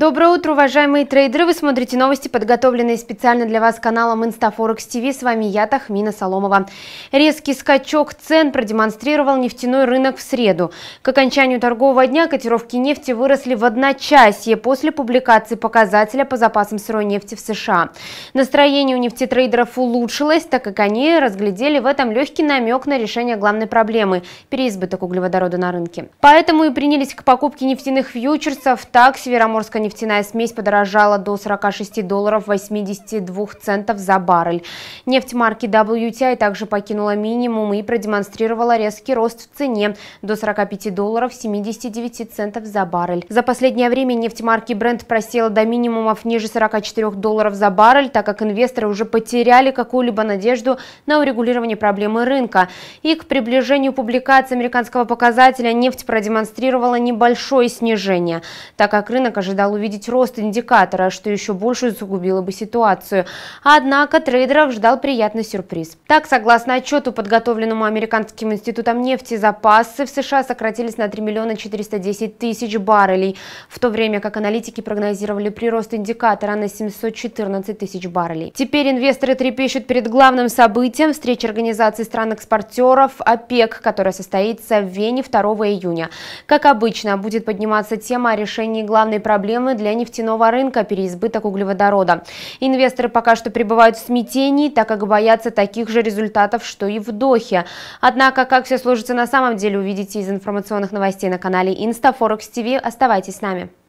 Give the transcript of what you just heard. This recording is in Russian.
Доброе утро, уважаемые трейдеры! Вы смотрите новости, подготовленные специально для вас каналом Инстафорекс ТВ. С вами я, Тахмина Соломова. Резкий скачок цен продемонстрировал нефтяной рынок в среду. К окончанию торгового дня котировки нефти выросли в одночасье после публикации показателя по запасам сырой нефти в США. Настроение у нефтетрейдеров улучшилось, так как они разглядели в этом легкий намек на решение главной проблемы – переизбыток углеводорода на рынке. Поэтому и принялись к покупке нефтяных фьючерсов, так Североморская нефтяная смесь подорожала до 46 долларов 82 центов за баррель. Нефть марки WTI также покинула минимум и продемонстрировала резкий рост в цене до 45 долларов 79 центов за баррель. За последнее время нефть марки Brent просела до минимумов ниже 44 долларов за баррель, так как инвесторы уже потеряли какую-либо надежду на урегулирование проблемы рынка. И к приближению публикации американского показателя нефть продемонстрировала небольшое снижение, так как рынок ожидал увидеть рост индикатора, что еще больше усугубило бы ситуацию. Однако трейдеров ждал приятный сюрприз. Так, согласно отчету, подготовленному Американским институтом нефти, запасы в США сократились на 3 миллиона 410 тысяч баррелей, в то время как аналитики прогнозировали прирост индикатора на 714 тысяч баррелей. Теперь инвесторы трепещут перед главным событием – встречи организации стран-экспортеров ОПЕК, которая состоится в Вене 2 июня. Как обычно, будет подниматься тема о решении главной проблемы проблемы для нефтяного рынка – переизбыток углеводорода. Инвесторы пока что пребывают в смятении, так как боятся таких же результатов, что и в Дохе. Однако, как все сложится на самом деле, увидите из информационных новостей на канале InstaForex TV. Оставайтесь с нами.